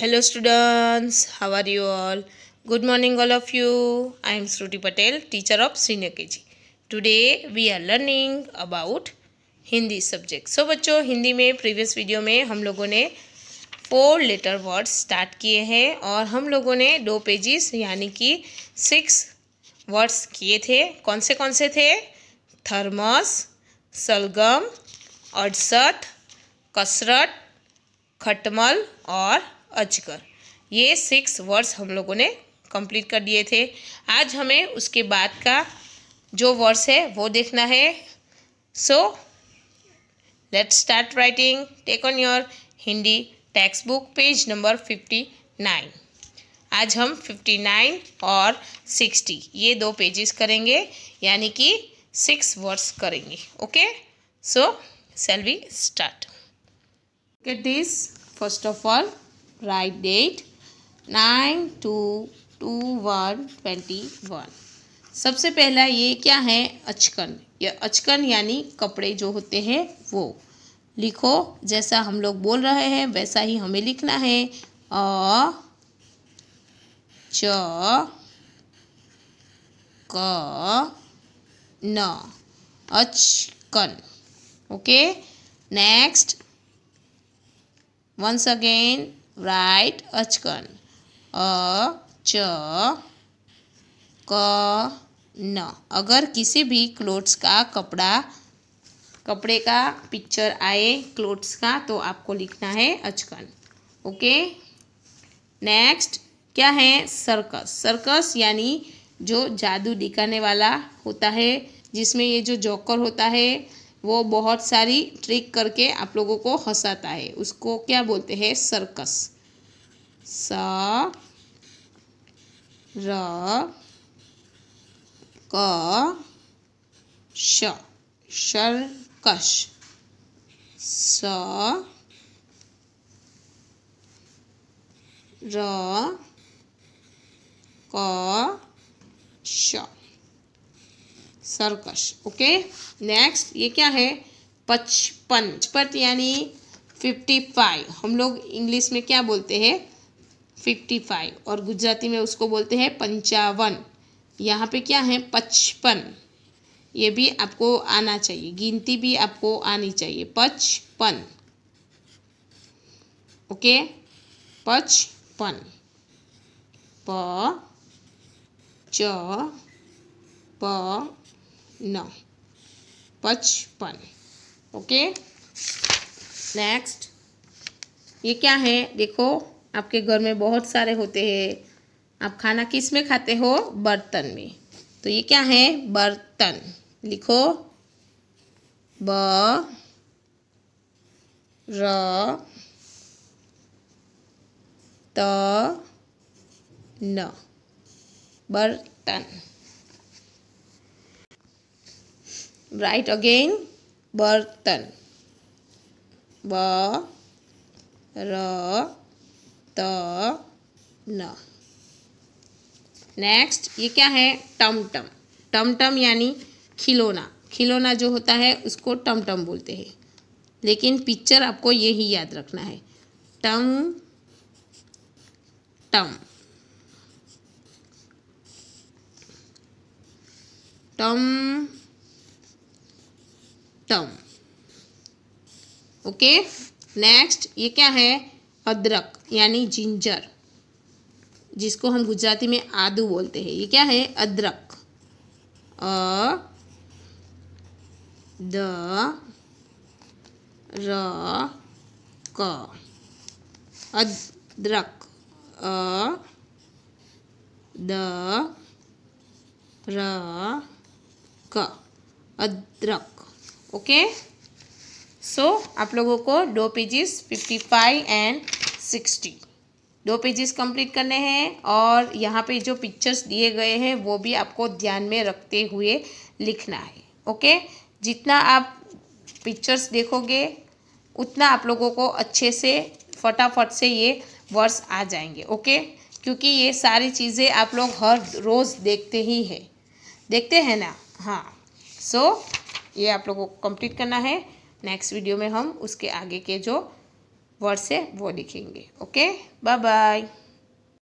hello students how are you all good morning all of you i am shruti patel teacher of senior kg today we are learning about hindi subject so बच्चों हिंदी में previous video में हम लोगों ने four letter words start किए हैं और हम लोगों ने दो पेजेस यानी कि सिक्स वर्ड्स किए थे कौन से कौन से थे थर्मस सलगम अड़सठ कसरत खटमल और अजगर ये सिक्स वर्ड्स हम लोगों ने कंप्लीट कर दिए थे आज हमें उसके बाद का जो वर्ड्स है वो देखना है so let start writing take on your Hindi text book page number fifty nine आज हम फिफ्टी नाइन और सिक्सटी ये दो पेजेस करेंगे यानी कि सिक्स वर्ड्स करेंगे okay so shall we start get this first of all to date one twenty one सबसे पहला ये क्या है अचकन या अचकन यानी कपड़े जो होते हैं वो लिखो जैसा हम लोग बोल रहे हैं वैसा ही हमें लिखना है अ च क न achkan okay next once again write achkan अ च क न अगर किसी भी क्लोथ्स का कपड़ा कपड़े का पिक्चर आए क्लोथ्स का तो आपको लिखना है अचकन ओके नेक्स्ट क्या है सर्कस सर्कस यानी जो जादू दिखाने वाला होता है जिसमें ये जो जोकर होता है वो बहुत सारी ट्रिक करके आप लोगों को हंसाता है उसको क्या बोलते हैं सर्कस स र क श शर्कश स र क श सरकश ओके नेक्स्ट ये क्या है पचपन पचपन यानी फिफ्टी फाइव हम लोग इंग्लिश में क्या बोलते हैं फिफ्टी फाइव और गुजराती में उसको बोलते हैं पंचावन यहाँ पे क्या है पचपन ये भी आपको आना चाहिए गिनती भी आपको आनी चाहिए पचपन ओके पचपन प च प नौ पचपन ओके नेक्स्ट ये क्या है देखो आपके घर में बहुत सारे होते हैं आप खाना किस में खाते हो बर्तन में तो ये क्या है बर्तन लिखो ब र त न बर्तन राइट अगेन बर्तन ब र त न नेक्स्ट ये क्या है टमटम टमटम यानी खिलौना खिलौना जो होता है उसको टमटम बोलते हैं लेकिन पिक्चर आपको ये ही याद रखना है टम टम टम टर्म ओके नेक्स्ट ये क्या है अदरक यानी जिंजर जिसको हम गुजराती में आदू बोलते हैं ये क्या है अदरक अ द र क अदरक अ द र क अदरक ओके सो आप लोगों को दो pages fifty five and sixty दो पेजेस कंप्लीट करने हैं और यहाँ पे जो पिक्चर्स दिए गए हैं वो भी आपको ध्यान में रखते हुए लिखना है ओके जितना आप पिक्चर्स देखोगे उतना आप लोगों को अच्छे से फटाफट से ये वर्ड्स आ जाएंगे ओके क्योंकि ये सारी चीज़ें आप लोग हर रोज़ देखते ही है देखते हैं ना हाँ सो so, ये आप लोगों को कंप्लीट करना है नेक्स्ट वीडियो में हम उसके आगे के जो वर्ड्स है वो लिखेंगे ओके बाय बाय